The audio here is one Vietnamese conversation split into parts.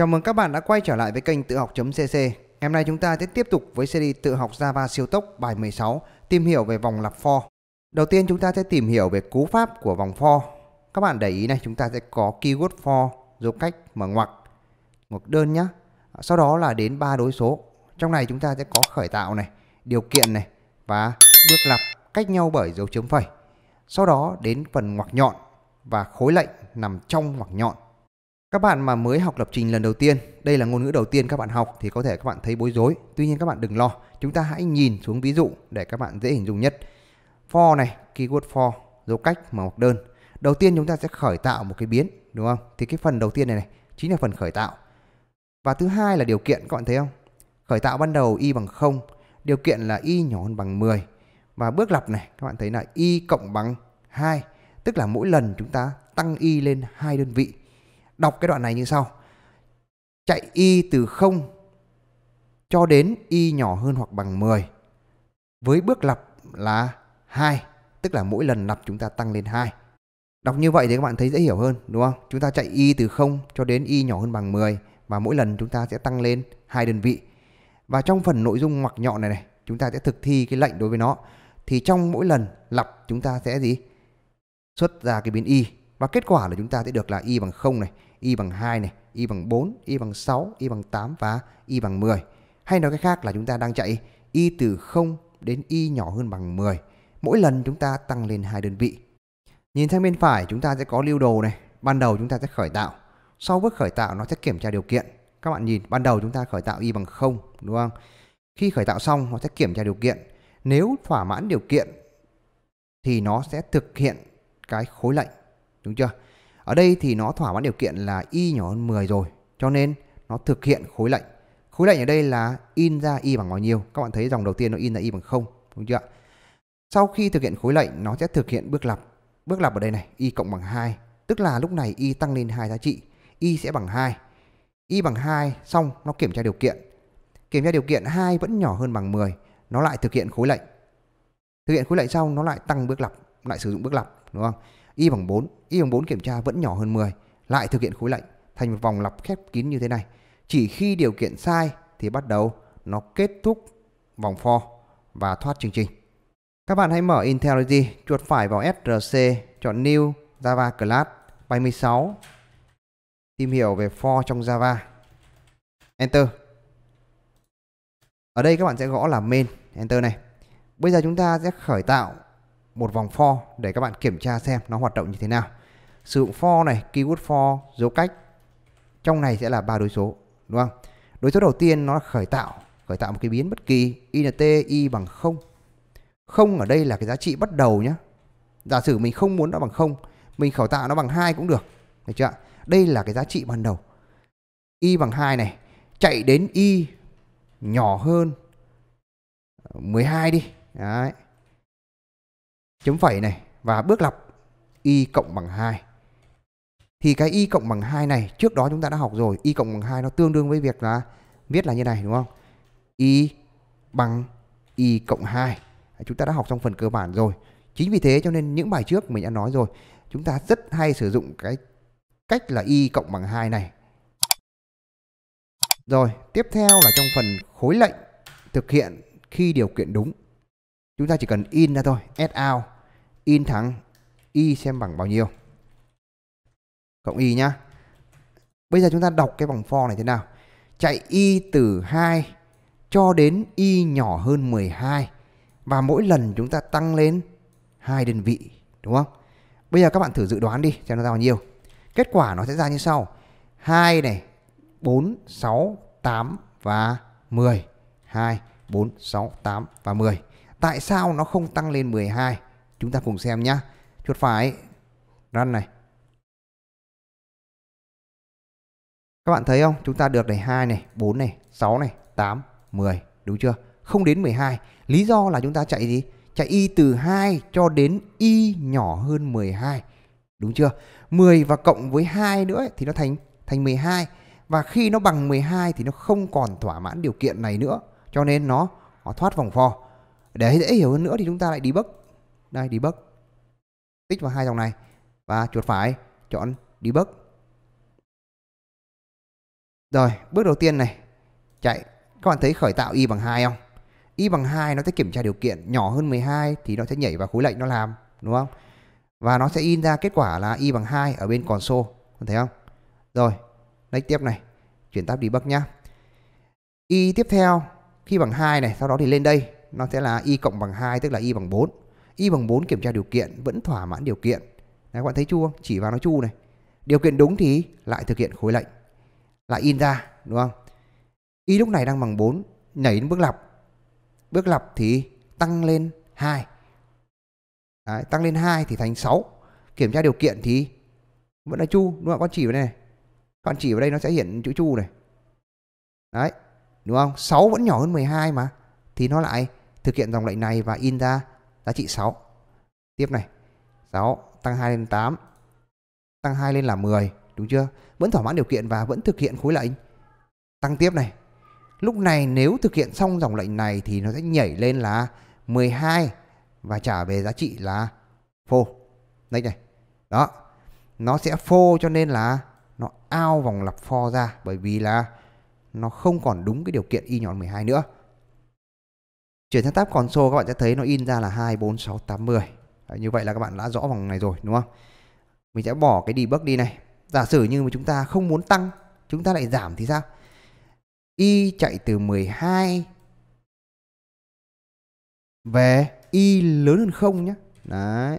Chào mừng các bạn đã quay trở lại với kênh tự học.cc Hôm nay chúng ta sẽ tiếp tục với series tự học Java siêu tốc bài 16 Tìm hiểu về vòng lặp for Đầu tiên chúng ta sẽ tìm hiểu về cú pháp của vòng for Các bạn để ý này chúng ta sẽ có keyword for dấu cách mở ngoặc ngoặc đơn nhá Sau đó là đến ba đối số Trong này chúng ta sẽ có khởi tạo này điều kiện này và bước lặp cách nhau bởi dấu chấm phẩy Sau đó đến phần ngoặc nhọn và khối lệnh nằm trong ngoặc nhọn các bạn mà mới học lập trình lần đầu tiên, đây là ngôn ngữ đầu tiên các bạn học thì có thể các bạn thấy bối rối. Tuy nhiên các bạn đừng lo, chúng ta hãy nhìn xuống ví dụ để các bạn dễ hình dung nhất. For này, keyword for, dấu cách mà mục đơn. Đầu tiên chúng ta sẽ khởi tạo một cái biến, đúng không? Thì cái phần đầu tiên này này chính là phần khởi tạo. Và thứ hai là điều kiện các bạn thấy không? Khởi tạo ban đầu y bằng 0, điều kiện là y nhỏ hơn bằng 10. Và bước lập này các bạn thấy là y cộng bằng 2, tức là mỗi lần chúng ta tăng y lên hai đơn vị đọc cái đoạn này như sau. Chạy y từ 0 cho đến y nhỏ hơn hoặc bằng 10 với bước lặp là 2, tức là mỗi lần lặp chúng ta tăng lên 2. Đọc như vậy thì các bạn thấy dễ hiểu hơn đúng không? Chúng ta chạy y từ 0 cho đến y nhỏ hơn bằng 10 và mỗi lần chúng ta sẽ tăng lên hai đơn vị. Và trong phần nội dung ngoặc nhọn này này, chúng ta sẽ thực thi cái lệnh đối với nó. Thì trong mỗi lần lặp chúng ta sẽ gì? Xuất ra cái biến y và kết quả là chúng ta sẽ được là y bằng 0 này y bằng 2 này, y bằng 4, y bằng 6, y bằng 8 và y bằng 10. Hay nói cách khác là chúng ta đang chạy y từ 0 đến y nhỏ hơn bằng 10. Mỗi lần chúng ta tăng lên hai đơn vị. Nhìn sang bên phải chúng ta sẽ có lưu đồ này. Ban đầu chúng ta sẽ khởi tạo. Sau bước khởi tạo nó sẽ kiểm tra điều kiện. Các bạn nhìn, ban đầu chúng ta khởi tạo y bằng 0, đúng không? Khi khởi tạo xong nó sẽ kiểm tra điều kiện. Nếu thỏa mãn điều kiện thì nó sẽ thực hiện cái khối lệnh, đúng chưa? Ở đây thì nó thỏa mãn điều kiện là y nhỏ hơn 10 rồi, cho nên nó thực hiện khối lệnh. Khối lệnh ở đây là in ra y bằng bao nhiêu? Các bạn thấy dòng đầu tiên nó in ra y bằng 0, đúng chưa Sau khi thực hiện khối lệnh nó sẽ thực hiện bước lập. Bước lập ở đây này, y cộng bằng 2, tức là lúc này y tăng lên hai giá trị, y sẽ bằng 2. Y bằng 2 xong nó kiểm tra điều kiện. Kiểm tra điều kiện 2 vẫn nhỏ hơn bằng 10, nó lại thực hiện khối lệnh. Thực hiện khối lệnh xong nó lại tăng bước lập, lại sử dụng bước lập, đúng không? Y bằng 4, Y bằng 4 kiểm tra vẫn nhỏ hơn 10, lại thực hiện khối lệnh thành một vòng lặp khép kín như thế này. Chỉ khi điều kiện sai thì bắt đầu nó kết thúc vòng for và thoát chương trình. Các bạn hãy mở IntelliJ, chuột phải vào SRC, chọn New, Java Class, 76, tìm hiểu về for trong Java. Enter. Ở đây các bạn sẽ gõ là main, Enter này. Bây giờ chúng ta sẽ khởi tạo một vòng for để các bạn kiểm tra xem nó hoạt động như thế nào. Sử dụng for này, keyword for, dấu cách. Trong này sẽ là ba đối số, đúng không? Đối số đầu tiên nó là khởi tạo, khởi tạo một cái biến bất kỳ int y bằng 0. Không ở đây là cái giá trị bắt đầu nhé. Giả sử mình không muốn nó bằng 0, mình khởi tạo nó bằng hai cũng được, được chưa Đây là cái giá trị ban đầu. Y bằng 2 này, chạy đến y nhỏ hơn 12 đi. Đấy chấm phẩy này và bước lọc y cộng bằng 2. Thì cái y cộng bằng 2 này trước đó chúng ta đã học rồi, y cộng bằng 2 nó tương đương với việc là viết là như này đúng không? Y bằng y cộng 2. Chúng ta đã học trong phần cơ bản rồi. Chính vì thế cho nên những bài trước mình đã nói rồi, chúng ta rất hay sử dụng cái cách là y cộng bằng 2 này. Rồi, tiếp theo là trong phần khối lệnh thực hiện khi điều kiện đúng chúng ta chỉ cần in ra thôi s out in thẳng y xem bằng bao nhiêu cộng y nhá bây giờ chúng ta đọc cái vòng for này thế nào chạy y từ 2 cho đến y nhỏ hơn 12 và mỗi lần chúng ta tăng lên hai đơn vị đúng không bây giờ các bạn thử dự đoán đi xem nó ra bao nhiêu kết quả nó sẽ ra như sau 2 này 4 6 8 và 10 2 4 6 8 và 10 Tại sao nó không tăng lên 12? Chúng ta cùng xem nhé. Chuột phải run này. Các bạn thấy không? Chúng ta được này 2 này, 4 này, 6 này, 8, 10, đúng chưa? Không đến 12. Lý do là chúng ta chạy gì? Chạy y từ 2 cho đến y nhỏ hơn 12. Đúng chưa? 10 và cộng với 2 nữa thì nó thành thành 12 và khi nó bằng 12 thì nó không còn thỏa mãn điều kiện này nữa, cho nên nó, nó thoát vòng for để dễ hiểu hơn nữa thì chúng ta lại debug đây debug tích vào hai dòng này và chuột phải chọn debug rồi bước đầu tiên này chạy các bạn thấy khởi tạo y bằng hai không y bằng hai nó sẽ kiểm tra điều kiện nhỏ hơn 12 thì nó sẽ nhảy vào khối lệnh nó làm đúng không và nó sẽ in ra kết quả là y bằng hai ở bên console bạn thấy không rồi next tiếp này chuyển tab debug nhá y tiếp theo khi bằng hai này sau đó thì lên đây nó sẽ là y cộng bằng 2 tức là y bằng 4. Y bằng 4 kiểm tra điều kiện vẫn thỏa mãn điều kiện. Đấy, các bạn thấy chu không? Chỉ vào nó chu này. Điều kiện đúng thì lại thực hiện khối lệnh. Lại in ra, đúng không? Y lúc này đang bằng 4, nhảy đến bước lọc. Bước lọc thì tăng lên 2. Đấy, tăng lên 2 thì thành 6. Kiểm tra điều kiện thì vẫn là chu, đúng không? Con chỉ vào đây này. Con chỉ vào đây nó sẽ hiện chữ chu này. Đấy, đúng không? 6 vẫn nhỏ hơn 12 mà thì nó lại thực hiện dòng lệnh này và in ra giá trị 6. Tiếp này, 6 tăng 2 lên 8, tăng 2 lên là 10, đúng chưa? Vẫn thỏa mãn điều kiện và vẫn thực hiện khối lệnh. Tăng tiếp này. Lúc này nếu thực hiện xong dòng lệnh này thì nó sẽ nhảy lên là 12 và trả về giá trị là phô. đây này. Đó. Nó sẽ phô cho nên là nó ao vòng lặp for ra bởi vì là nó không còn đúng cái điều kiện y nhọn 12 nữa. Chuyển sang tab console các bạn sẽ thấy nó in ra là 2, 4, 6, 8, 10 Đấy, Như vậy là các bạn đã rõ vòng này rồi đúng không? Mình sẽ bỏ cái debug đi này Giả sử như mà chúng ta không muốn tăng Chúng ta lại giảm thì sao? Y chạy từ 12 Về Y lớn hơn 0 nhé Đấy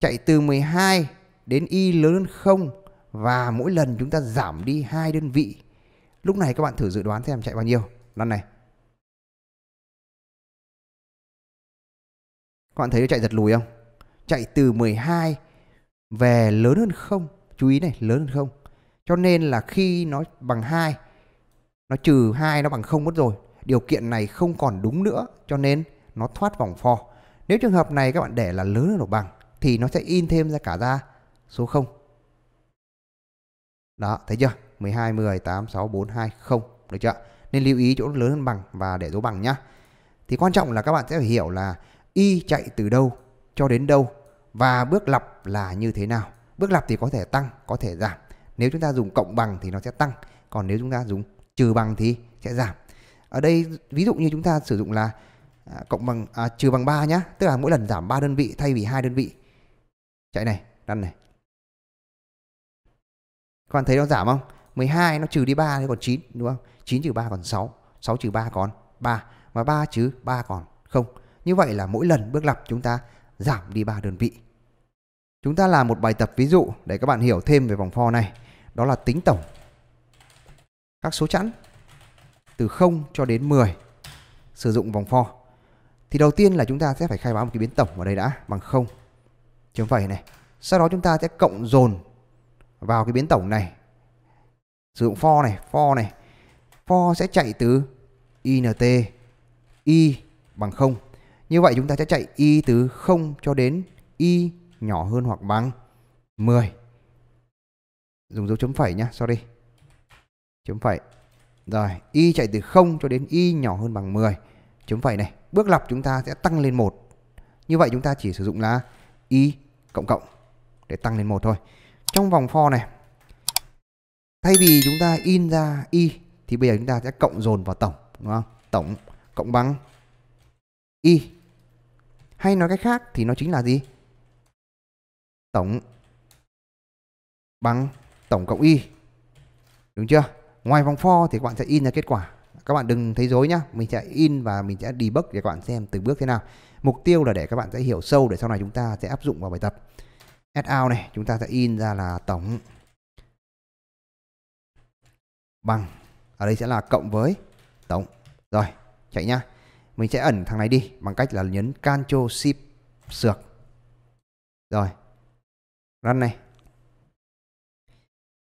Chạy từ 12 đến Y lớn hơn 0 Và mỗi lần chúng ta giảm đi hai đơn vị Lúc này các bạn thử dự đoán xem chạy bao nhiêu Lần này các bạn thấy nó chạy giật lùi không chạy từ 12 về lớn hơn không chú ý này lớn hơn không cho nên là khi nó bằng 2 nó trừ 2 nó bằng không mất rồi điều kiện này không còn đúng nữa cho nên nó thoát vòng for nếu trường hợp này các bạn để là lớn hơn bằng thì nó sẽ in thêm ra cả ra số 0 đó thấy chưa 12 10 8 6 4 2 0 được chưa nên lưu ý chỗ lớn hơn bằng và để dấu bằng nhá thì quan trọng là các bạn sẽ phải hiểu là y chạy từ đâu cho đến đâu và bước lặp là như thế nào. Bước lặp thì có thể tăng, có thể giảm. Nếu chúng ta dùng cộng bằng thì nó sẽ tăng, còn nếu chúng ta dùng trừ bằng thì sẽ giảm. Ở đây ví dụ như chúng ta sử dụng là à, cộng bằng à, trừ bằng 3 nhá, tức là mỗi lần giảm 3 đơn vị thay vì hai đơn vị. Chạy này, đăn này. Các bạn thấy nó giảm không? 12 nó trừ đi 3 thì còn 9 đúng không? 9 trừ 3 còn 6, 6 trừ 3 còn 3 và 3 trừ 3 còn không như vậy là mỗi lần bước lặp chúng ta giảm đi 3 đơn vị. Chúng ta làm một bài tập ví dụ để các bạn hiểu thêm về vòng for này. Đó là tính tổng các số chẵn từ 0 cho đến 10 sử dụng vòng for. Thì đầu tiên là chúng ta sẽ phải khai báo một cái biến tổng vào đây đã bằng 0 chấm phẩy này. Sau đó chúng ta sẽ cộng dồn vào cái biến tổng này. Sử dụng for này, for này. For sẽ chạy từ int i bằng 0 như vậy chúng ta sẽ chạy y từ 0 cho đến y nhỏ hơn hoặc bằng 10. Dùng dấu chấm phẩy nhá, sorry. Chấm phẩy. Rồi, y chạy từ 0 cho đến y nhỏ hơn bằng 10. Chấm phẩy này, bước lọc chúng ta sẽ tăng lên 1. Như vậy chúng ta chỉ sử dụng là y cộng cộng để tăng lên 1 thôi. Trong vòng for này thay vì chúng ta in ra y thì bây giờ chúng ta sẽ cộng dồn vào tổng đúng không? Tổng cộng bằng y hay nói cách khác thì nó chính là gì? Tổng bằng tổng cộng y. Đúng chưa? Ngoài vòng for thì các bạn sẽ in ra kết quả. Các bạn đừng thấy dối nhá, mình sẽ in và mình sẽ debug để các bạn xem từng bước thế nào. Mục tiêu là để các bạn sẽ hiểu sâu để sau này chúng ta sẽ áp dụng vào bài tập. S out này, chúng ta sẽ in ra là tổng bằng ở đây sẽ là cộng với tổng rồi chạy nhá mình sẽ ẩn thằng này đi bằng cách là nhấn Ctrl Shift sược rồi run này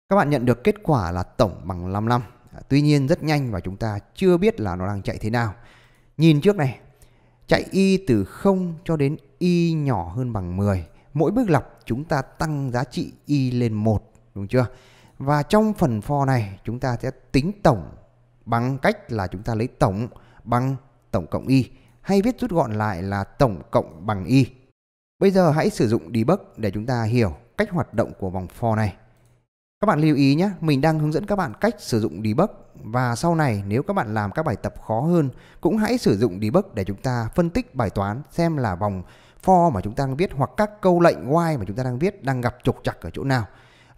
các bạn nhận được kết quả là tổng bằng 55 tuy nhiên rất nhanh và chúng ta chưa biết là nó đang chạy thế nào nhìn trước này chạy y từ 0 cho đến y nhỏ hơn bằng 10 mỗi bước lọc chúng ta tăng giá trị y lên 1 đúng chưa và trong phần for này chúng ta sẽ tính tổng bằng cách là chúng ta lấy tổng bằng tổng cộng y hay viết rút gọn lại là tổng cộng bằng y. Bây giờ hãy sử dụng debug để chúng ta hiểu cách hoạt động của vòng for này. Các bạn lưu ý nhé, mình đang hướng dẫn các bạn cách sử dụng debug và sau này nếu các bạn làm các bài tập khó hơn cũng hãy sử dụng debug để chúng ta phân tích bài toán xem là vòng for mà chúng ta đang viết hoặc các câu lệnh while mà chúng ta đang viết đang gặp trục trặc ở chỗ nào.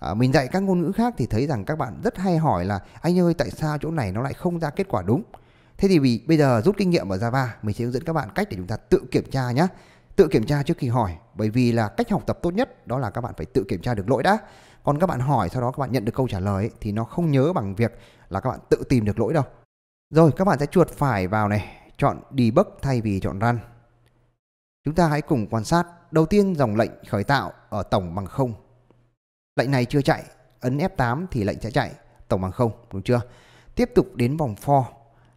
À, mình dạy các ngôn ngữ khác thì thấy rằng các bạn rất hay hỏi là anh ơi tại sao chỗ này nó lại không ra kết quả đúng. Thế thì bây giờ rút kinh nghiệm ở Java mình sẽ hướng dẫn các bạn cách để chúng ta tự kiểm tra nhé. Tự kiểm tra trước khi hỏi bởi vì là cách học tập tốt nhất đó là các bạn phải tự kiểm tra được lỗi đã. Còn các bạn hỏi sau đó các bạn nhận được câu trả lời thì nó không nhớ bằng việc là các bạn tự tìm được lỗi đâu. Rồi các bạn sẽ chuột phải vào này, chọn debug thay vì chọn run. Chúng ta hãy cùng quan sát. Đầu tiên dòng lệnh khởi tạo ở tổng bằng 0. Lệnh này chưa chạy, ấn F8 thì lệnh sẽ chạy tổng bằng 0, đúng chưa? Tiếp tục đến vòng for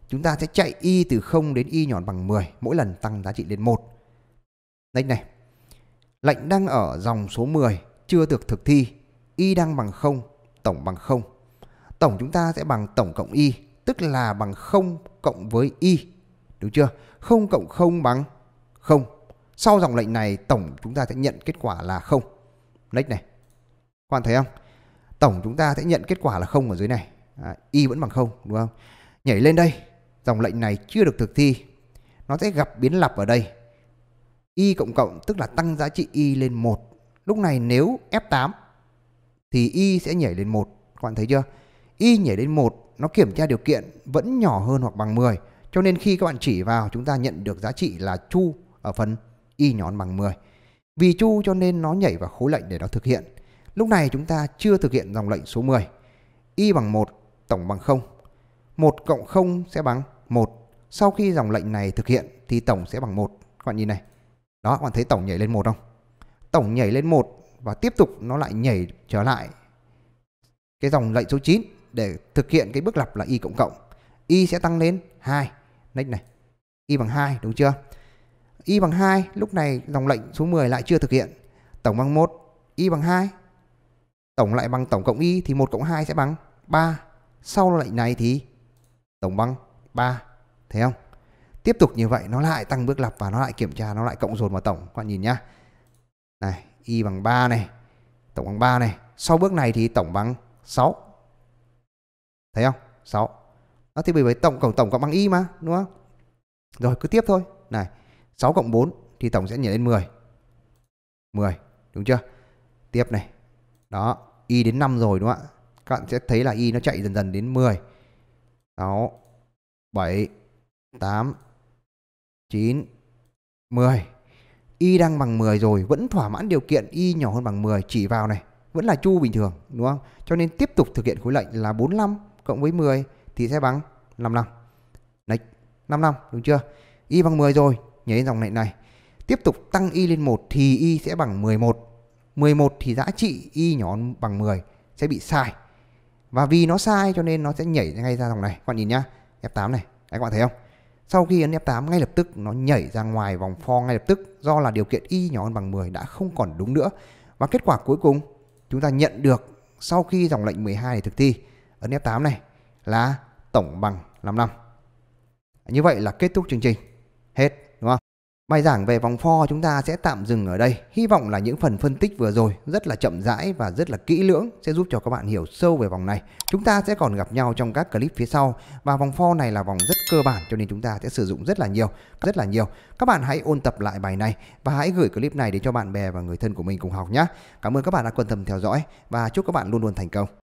chúng ta sẽ chạy y từ 0 đến y nhọn bằng 10 mỗi lần tăng giá trị lên 1. Đây này, lệnh đang ở dòng số 10 chưa được thực thi, y đang bằng 0, tổng bằng 0. Tổng chúng ta sẽ bằng tổng cộng y, tức là bằng 0 cộng với y. Đúng chưa? 0 cộng 0 bằng 0. Sau dòng lệnh này tổng chúng ta sẽ nhận kết quả là 0. Lệnh này. Các bạn thấy không? Tổng chúng ta sẽ nhận kết quả là 0 ở dưới này. À, y vẫn bằng 0 đúng không? Nhảy lên đây dòng lệnh này chưa được thực thi. Nó sẽ gặp biến lập ở đây. Y cộng cộng tức là tăng giá trị Y lên 1. Lúc này nếu F8 thì Y sẽ nhảy lên 1. Các bạn thấy chưa? Y nhảy lên 1 nó kiểm tra điều kiện vẫn nhỏ hơn hoặc bằng 10. Cho nên khi các bạn chỉ vào chúng ta nhận được giá trị là chu ở phần Y nhón bằng 10. Vì chu cho nên nó nhảy vào khối lệnh để nó thực hiện. Lúc này chúng ta chưa thực hiện dòng lệnh số 10. Y bằng 1, tổng bằng 0. 1 cộng 0 sẽ bằng 1. Sau khi dòng lệnh này thực hiện thì tổng sẽ bằng 1. Các bạn nhìn này. Đó, các bạn thấy tổng nhảy lên 1 không? Tổng nhảy lên 1 và tiếp tục nó lại nhảy trở lại cái dòng lệnh số 9 để thực hiện cái bước lặp là y cộng cộng. Y sẽ tăng lên 2. Next này. Y bằng 2 đúng chưa? Y bằng 2, lúc này dòng lệnh số 10 lại chưa thực hiện. Tổng bằng 1, Y bằng 2. Tổng lại bằng tổng cộng Y thì 1 cộng 2 sẽ bằng 3. Sau lệnh này thì tổng bằng 3 thấy không tiếp tục như vậy nó lại tăng bước lập và nó lại kiểm tra nó lại cộng dồn vào tổng các bạn nhìn nhá này y bằng 3 này tổng bằng 3 này sau bước này thì tổng bằng 6 thấy không 6 đó thì bởi vì tổng cộng tổng cộng bằng y mà đúng không rồi cứ tiếp thôi này 6 cộng 4 thì tổng sẽ nhảy lên 10 10 đúng chưa tiếp này đó y đến 5 rồi đúng không ạ các bạn sẽ thấy là y nó chạy dần dần đến 10 6 7, 8, 9, 10. Y đang bằng 10 rồi, vẫn thỏa mãn điều kiện Y nhỏ hơn bằng 10 chỉ vào này, vẫn là chu bình thường đúng không? Cho nên tiếp tục thực hiện khối lệnh là 45 cộng với 10 thì sẽ bằng 55. Đấy, 55 đúng chưa? Y bằng 10 rồi, nhảy dòng lệnh này. Tiếp tục tăng Y lên 1 thì Y sẽ bằng 11. 11 thì giá trị Y nhỏ bằng 10 sẽ bị sai. Và vì nó sai cho nên nó sẽ nhảy ngay ra dòng này. Các bạn nhìn nhá. F8 này Đấy, các bạn thấy không sau khi ấn F8 ngay lập tức nó nhảy ra ngoài vòng for ngay lập tức do là điều kiện Y nhỏ hơn bằng 10 đã không còn đúng nữa. Và kết quả cuối cùng chúng ta nhận được sau khi dòng lệnh 12 để thực thi ấn F8 này là tổng bằng năm Như vậy là kết thúc chương trình. Hết. Bài giảng về vòng pho chúng ta sẽ tạm dừng ở đây. Hy vọng là những phần phân tích vừa rồi rất là chậm rãi và rất là kỹ lưỡng sẽ giúp cho các bạn hiểu sâu về vòng này. Chúng ta sẽ còn gặp nhau trong các clip phía sau và vòng pho này là vòng rất cơ bản cho nên chúng ta sẽ sử dụng rất là nhiều, rất là nhiều. Các bạn hãy ôn tập lại bài này và hãy gửi clip này đến cho bạn bè và người thân của mình cùng học nhé. Cảm ơn các bạn đã quan tâm theo dõi và chúc các bạn luôn luôn thành công.